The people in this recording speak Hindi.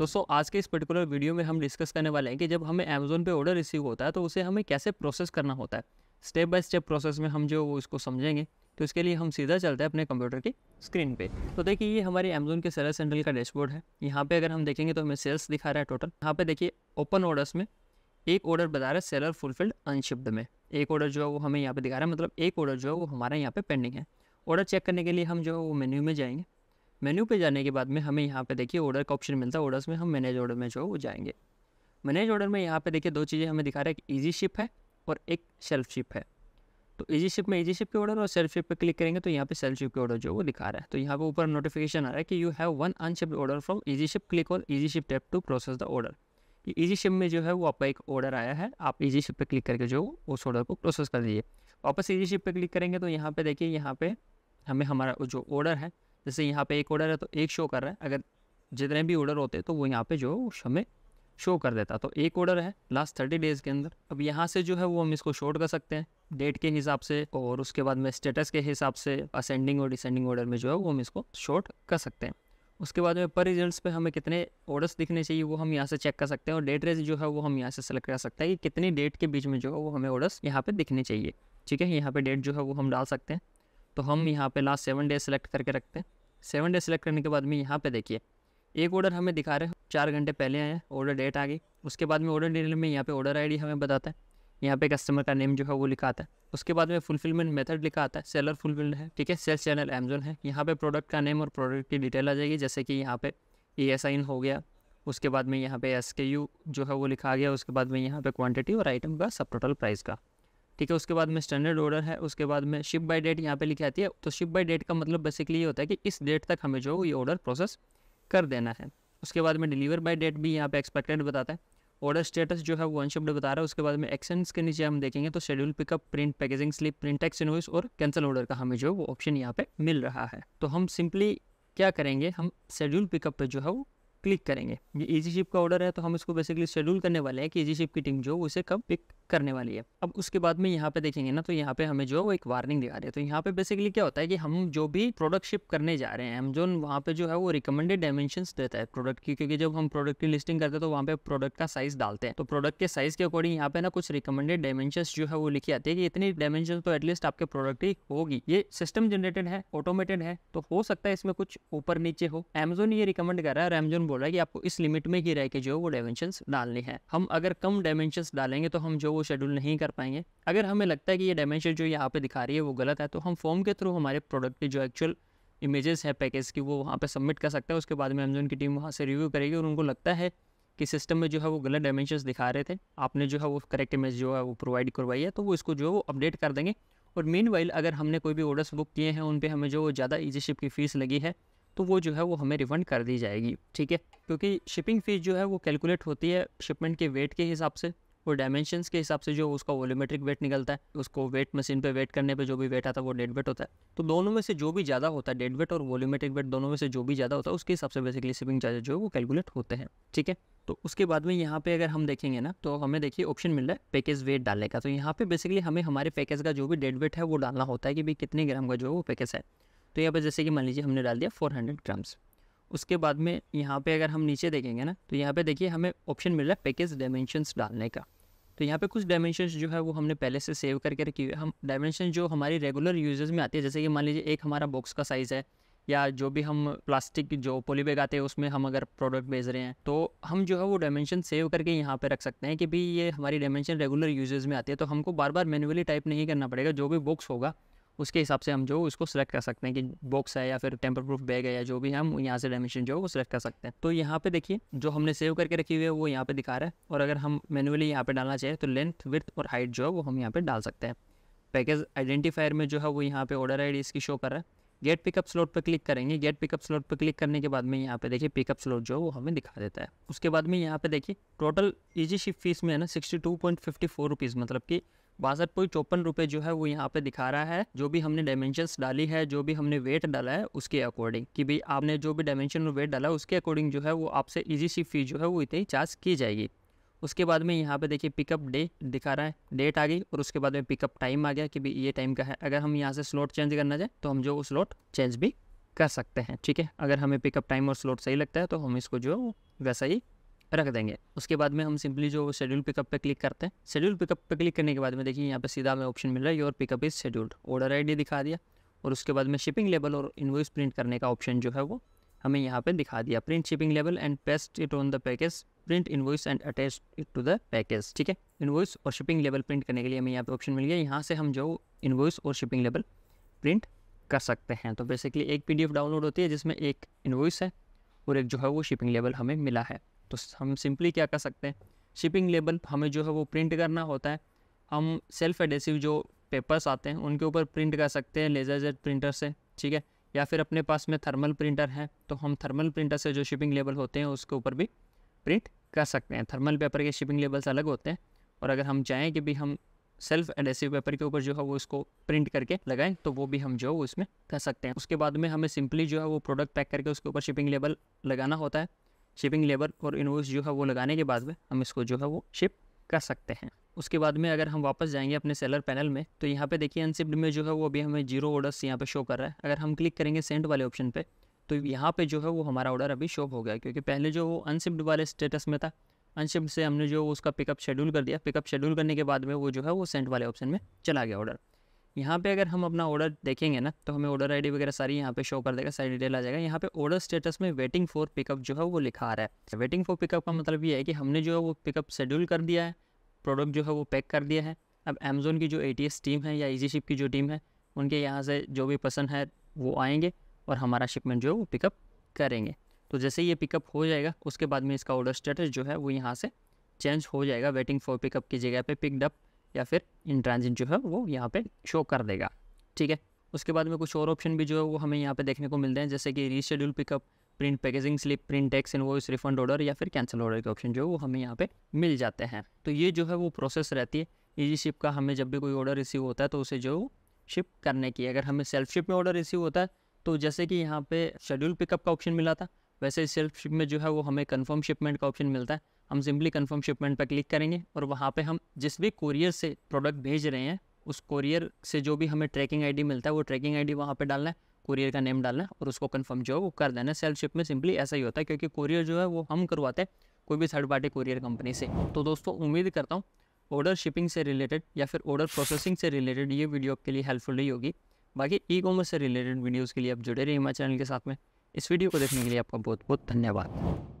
दोस्तों आज के इस पर्टिकुलर वीडियो में हम डिस्कस करने वाले हैं कि जब हमें अमेजोन पे ऑर्डर रिसीव होता है तो उसे हमें कैसे प्रोसेस करना होता है स्टेप बाय स्टेप प्रोसेस में हम जो इसको समझेंगे तो इसके लिए हम सीधा चलते हैं अपने कंप्यूटर की स्क्रीन पे तो देखिए ये हमारे अमेजोन के सेलर सेंट्रल का डैशबोर्ड है यहाँ पे अगर हम देखेंगे तो हमें सेल्स दिखा रहा है टोटल यहाँ पे देखिए ओपन ऑर्डर्स में एक ऑर्डर बता रहा है सेलर फुलफिल्ड अनशिप्ड में एक ऑर्डर जो है वो हमें यहाँ पे दिखा रहा है मतलब एक ऑर्डर जो है वो हमारे यहाँ पे पेंडिंग है ऑर्डर चेक करने के लिए हम जो है वो मेन्यू में जाएंगे मेन्यू पे जाने के बाद में हमें यहाँ पे देखिए ऑर्डर का ऑप्शन मिलता है ऑर्डर्स में हम मैनेज ऑर्डर में जो है वो जाएंगे मैनेज ऑर्डर में यहाँ पे देखिए दो चीज़ें हमें दिखा रहा है एक ईजी शिप है और एक सेल्फ शिप है तो ईजी शिप में ईजी शिप के ऑर्डर और सेल्फ शिप पे क्लिक करेंगे तो यहाँ पे सेल्फ शिप के ऑर्डर जो वो दिखा रहा है तो यहाँ पे ऊपर नोटिफिकेशन आ रहा है कि you have one unshipped order from easy ship click और easy ship tap to process the order कि ईजी शिप में जो है वो आपका एक ऑर्डर आया है आप ईजी शिप पर क्लिक करके जो उस ऑर्डर को प्रोसेस कर दीजिए वापस ईजी शिप पर क्लिक करेंगे तो यहाँ पर देखिए यहाँ पर हमें हमारा जो ऑर्डर है जैसे यहाँ पे एक ऑर्डर है तो एक शो कर रहा है अगर जितने भी ऑर्डर होते तो वो यहाँ पे जो हमें शो कर देता तो एक ऑर्डर है लास्ट थर्टी डेज़ के अंदर अब यहाँ से जो है वो हम इसको शॉर्ट कर सकते हैं डेट के हिसाब से और उसके बाद में स्टेटस के हिसाब से असेंडिंग और डिसेंडिंग ऑर्डर में जो है वो हम इसको शॉर्ट कर सकते हैं उसके बाद में पर रिजल्ट्स पे हमें कितने ऑर्डर्स दिखने चाहिए वो हम यहाँ से चेक कर सकते हैं और डेट रेज जो है वो हम यहाँ से सेलेक्ट कर सकते हैं कि कितनी डेट के बीच में जो है वो हमें ऑर्डर्स यहाँ पे दिखने चाहिए ठीक है यहाँ पे डेट जो है वो हम डाल सकते हैं तो हम यहाँ पे लास्ट सेवन डे सेलेक्ट करके रखते हैं सेवन डे सेलेक्ट करने के बाद में यहाँ पे देखिए एक ऑर्डर हमें दिखा रहे हैं चार घंटे पहले हैं ऑर्डर डेट आ गई उसके बाद में ऑर्डर डिटेल में यहाँ पे ऑर्डर आईडी हमें बताता है यहाँ पे कस्टमर का नेम जो है वो लिखा आता है उसके बाद में फुलफिलमेंट मेथड लिखा आता है सेलर फुलफिल्ड है ठीक है सेल्स चैनल अमेजोन है यहाँ पर प्रोडक्ट का नेम और प्रोडक्ट की डिटेल आ जाएगी जैसे कि यहाँ पे ई एस आई हो गया उसके बाद में यहाँ पे एस के यू जो है वो लिखा गया उसके बाद में यहाँ पे क्वांटिटी और आइटम का सब टोटल प्राइस का ठीक है उसके बाद में स्टैंडर्ड ऑर्डर है उसके बाद में शिप बाय डेट यहाँ पे लिखी आती है तो शिप बाय डेट का मतलब बेसिकली ये होता है कि इस डेट तक हमें जो ये ऑर्डर प्रोसेस कर देना है उसके बाद में डिलीवर बाय डेट भी यहाँ पे एक्सपेक्टेड बताता है ऑर्डर स्टेटस जो है वो अनशिप्ड बता रहा है उसके बाद में एक्शंस के नीचे हम देखेंगे तो schedule pickup print packaging slip print x invoice और कैंसिल ऑर्डर का हमें जो वो ऑप्शन यहाँ पे मिल रहा है तो हम सिंपली क्या करेंगे हम शेड्यूल पिकअप पे जो है वो क्लिक करेंगे ये ईजी शिप का ऑर्डर है तो हम इसको बेसिकली शेड्यूल करने वाले हैं कि ईजी शिप की टीम जो उसे कब पिक करने वाली है अब उसके बाद में यहाँ पे देखेंगे ना तो यहाँ पे हमें जो है वो एक वार्निंग दिखा रही है तो यहाँ पे बेसिकली क्या होता है कि हम जो भी प्रोडक्ट शिप करने जा रहे हैं हम जो वहाँ पे जो है वो रिकमेंडेड डायमेंशन देता है प्रोडक्ट की क्योंकि जब हम प्रोडक्ट की लिस्टिंग करते हैं तो वहाँ पे प्रोडक्ट का साइज डालते हैं तो प्रोडक्ट के साइज के अकॉर्डिंग यहाँ पे ना कुछ रिकमेंडेड डायमेंशन जो है वो लिखी आती है कि इतनी डायमेंशन तो एटलीस्ट आपके प्रोडक्ट की होगी ये सिस्टम जनरेटेड है ऑटोमेटेड है तो हो सकता है इसमें कुछ ऊपर नीचे हो एमेजोन ये रिकमेंड कर रहा है और एमेजोन बोल रहा है कि आपको इस लिमिट में ही रह के जो है वो डायमेंशन डालने हैं हम अगर कम डायमेंशन डालेंगे तो हम जो वो शेड्यूल नहीं कर पाएंगे अगर हमें लगता है कि ये डायमेंशन जो यहाँ पे दिखा रही है वो गलत है तो हम फॉर्म के थ्रू हमारे प्रोडक्ट की जो एक्चुअल इमेजेस है पैकेज की वो वहाँ पे सबमिट कर सकते हैं उसके बाद में अमेजोन की टीम वहाँ से रिव्यू करेगी और उनको लगता है कि सिस्टम में जो है वो गलत डायमेंशन दिखा रहे थे आपने जो है वो करेक्ट इमेज जो है वो प्रोवाइड करवाई है तो वो इसको जो है वो अपडेट कर देंगे और मेन अगर हमने कोई भी ऑर्डर्स बुक किए हैं उन पर हमें जो ज़्यादा ईजी शिप की फ़ीस लगी है तो वो जो है वो हमें रिफंड कर दी जाएगी ठीक है क्योंकि शिपिंग फ़ीस जो है वो कैलकुलेट होती है शिपमेंट के वेट के हिसाब से और डायमेंशन के हिसाब से जो उसका वॉल्यूमेट्रिक वेट निकलता है उसको वेट मशीन पे वेट करने पे जो भी वेट आता है वो डेड वेट होता है तो दोनों में से जो भी ज़्यादा होता है डेड वेट और वॉल्यूमेट्रिक वेट दोनों में से जो भी ज़्यादा होता है उसके हिसाब से बेसिकली शिपिंग चार्जेस जो है वो कैलकुलेट होते हैं ठीक है तो उसके बाद में यहाँ पे अगर हम देखेंगे ना तो हमें देखिए ऑप्शन मिल रहा है पैकेज वेट डालने का तो यहाँ पे बेसिकली हमें हमारे पैकेज का जो भी डेड वेट है वो डालना होता है कि भाई कितने ग्राम का जो है वो पैकेज है तो यहाँ पर जैसे कि मान लीजिए हमने डाल दिया 400 ग्राम्स उसके बाद में यहाँ पे अगर हम नीचे देखेंगे ना तो यहाँ पे देखिए हमें ऑप्शन मिल रहा है पैकेज डायमेंशंस डालने का तो यहाँ पे कुछ डायमेंशन जो है वो हमने पहले से सेव करके रखी हुई है हम डायमेंशन जो हमारी रेगुलर यूजेज में आती है जैसे कि मान लीजिए एक हमारा बॉक्स का साइज़ है या जो भी हम प्लास्टिक जो पोलीबैग आते हैं उसमें हम अगर प्रोडक्ट भेज रहे हैं तो हम जो है वो डायमेंशन सेव करके यहाँ पे रख सकते हैं कि भाई ये हमारी डायमेंशन रेगुलर यूजेज में आती है तो हमको बार बार मैनुअली टाइप नहीं करना पड़ेगा जो भी बॉक्स होगा उसके हिसाब से हम जो उसको सेलेक्ट कर सकते हैं कि बॉक्स है या फिर टेम्पर प्रूफ बैग है या जो भी हम यहाँ से डायमेंशन जो है वो सिलेक्ट कर सकते हैं तो यहाँ पे देखिए जो हमने सेव करके रखी हुई है वो यहाँ पे दिखा रहा है और अगर हम मैनुअली यहाँ पे डालना चाहिए तो लेंथ विथ और हाइट जो है वो हम यहाँ पे डाल सकते हैं पैकेज आइडेंटिफायर में जो है वो यहाँ पे ऑर्डर आई इसकी शो कर रहा है गेट पिकअप स्लॉट पर क्लिक करेंगे गेट पिकअप स्लॉट पर क्लिक करने के बाद में यहाँ पे देखिए पिकअप स्लॉट जो है वो हमें दिखा देता है उसके बाद में यहाँ पे देखिए टोटल ईजी शिप फीस में है ना sixty two point fifty four rupees मतलब कि बासठ पॉइंट चौपन रुपये जो है वो यहाँ पे दिखा रहा है जो भी हमने डायमेंशंस डाली है जो भी हमने वेट डाला है उसके अकॉर्डिंग कि भाई आपने जो भी डायमेंशन और वेट डाला उसके अकॉर्डिंग जो है वो आपसे इजी सी फी जो है वो इतनी चार्ज की जाएगी उसके बाद में यहाँ पे देखिए पिकअप डे दिखा रहा है डेट आ गई और उसके बाद में पिकअप टाइम आ गया कि भाई ये टाइम का है अगर हम यहाँ से स्लॉट चेंज करना चाहें तो हम जो स्लॉट चेंज भी कर सकते हैं ठीक है अगर हमें पिकअप टाइम और स्लॉट सही लगता है तो हम इसको जो है वैसा ही रख देंगे उसके बाद में हम सिंपली जो शेड्यूल पिकअप पे क्लिक करते हैं शेड्यूल पिकअप पे क्लिक करने के बाद में देखिए यहाँ पे सीधा हमें ऑप्शन मिल रहा है your pickup is scheduled order आई दिखा दिया और उसके बाद में शिपिंग लेवल और इन्वॉइस प्रिंट करने का ऑप्शन जो है वो हमें यहाँ पर दिखा दिया प्रिंट शिपिंग लेवल and paste it on the package print invoice and attach it to the package ठीक है इन्वॉइस और शिपिंग लेवल प्रिंट करने के लिए हमें यहाँ पे ऑप्शन मिल गया यहाँ से हम जो इन्वॉइस और शिपिंग लेवल प्रिंट कर सकते हैं तो बेसिकली एक पीडीएफ डाउनलोड होती है जिसमें एक इन्वॉइस है और एक जो है वो शिपिंग लेवल हमें मिला है तो हम सिंपली क्या कर सकते हैं शिपिंग लेबल हमें जो है वो प्रिंट करना होता है हम सेल्फ एडेसिव जो पेपर्स आते हैं उनके ऊपर प्रिंट कर सकते हैं लेजर जेट प्रिंटर से ठीक है या फिर अपने पास में थर्मल प्रिंटर है तो हम थर्मल प्रिंटर से जो शिपिंग लेबल होते हैं उसके ऊपर भी प्रिंट कर सकते हैं थर्मल पेपर के शिपिंग लेबल्स अलग होते हैं और अगर हम चाहें कि भी हम सेल्फ एडेसिव पेपर के ऊपर जो है वो इसको प्रिंट करके लगाएं तो वो भी हम जो है वो इसमें कर सकते हैं उसके बाद में हमें सिंपली जो है वो प्रोडक्ट पैक करके उसके ऊपर शिपिंग लेबल लगाना होता है शिपिंग लेबर और इनवॉइस जो है वो लगाने के बाद में हम इसको जो है वो शिप कर सकते हैं उसके बाद में अगर हम वापस जाएंगे अपने सेलर पैनल में तो यहाँ पे देखिए अनसिप्ड में जो है वो अभी हमें जीरो ऑर्डर्स यहाँ पे शो कर रहा है अगर हम क्लिक करेंगे सेंड वाले ऑप्शन पे तो यहाँ पे जो है वो हमारा ऑर्डर अभी शो हो गया क्योंकि पहले जो वो अनसिप्ड वाले स्टेटस में था अनशिप्ड से हमने जो उसका पिकअप शेड्यूल कर दिया पिकअप शेड्यूल करने के बाद में वो जो है वो सेंट वाले ऑप्शन में चला गया ऑर्डर यहाँ पे अगर हम अपना ऑर्डर देखेंगे ना तो हमें ऑर्डर आईडी वगैरह सारी यहाँ पे शो कर देगा सारी डिटेल आ जाएगा यहाँ पे ऑर्डर स्टेटस में वेटिंग फॉर पिकअप जो है वो लिखा आ रहा है वेटिंग फॉर पिकअप का हम्म। मतलब ये है कि हमने जो है वो पिकअप शेड्यूल कर दिया है प्रोडक्ट जो है वो पैक कर दिया है अब अमेजोन की जो ए टीम है या शिप की जो टीम है उनके यहाँ से जो भी पसंद है वो आएंगे और हमारा शिपमेंट जो है वो पिकअप करेंगे तो जैसे ये पिकअप हो जाएगा उसके बाद में इसका ऑर्डर स्टेटस जो है वो यहाँ से चेंज हो जाएगा वेटिंग फॉर पिकअप की जगह पे पिकडअप या फिर इंट्रांजिट जो है वो यहाँ पे शो कर देगा ठीक है उसके बाद में कुछ और ऑप्शन भी जो है वो हमें यहाँ पे देखने को मिलते हैं जैसे कि reschedule pickup print packaging slip print tax invoice refund order या फिर कैंसिल ऑर्डर के ऑप्शन जो है वो हमें यहाँ पे मिल जाते हैं तो ये जो है वो प्रोसेस रहती है ईजी शिप का हमें जब भी कोई ऑर्डर रिसीव होता है तो उसे जो शिप करने की अगर हमें सेल्फ शिप में ऑर्डर रिसीव होता है तो जैसे कि यहाँ पे शेड्यूल पिकअप का ऑप्शन मिला था वैसे सेल्फ शिप में जो है वो हमें कन्फर्म शिपमेंट का ऑप्शन मिलता है हम सिंपली कन्फर्म शिपमेंट पर क्लिक करेंगे और वहाँ पर हम जिस भी कोरियर से प्रोडक्ट भेज रहे हैं उस कोरियर से जो भी हमें ट्रैकिंग आईडी मिलता है वो ट्रैकिंग आईडी वहाँ पर डालना है कोरियर का नेम डालना है और उसको कन्फर्म जो है वो कर देना सेल्फ शिप में सिंपली ऐसा ही होता है क्योंकि कोरियर जो है वो हम करवाते हैं कोई भी थर्ड पार्टी कोरियर कंपनी से तो दोस्तों उम्मीद करता हूँ ऑर्डर शिपिंग से रिलेटेड या फिर ऑर्डर प्रोसेसिंग से रिलेटेड ये वीडियो आपके लिए हेल्पफुल रही होगी बाकी ई कॉमर्स से रिलेटेड वीडियोज़ के लिए आप जुड़े रहिए हमारे चैनल के साथ में इस वीडियो को देखने के लिए आपका बहुत बहुत धन्यवाद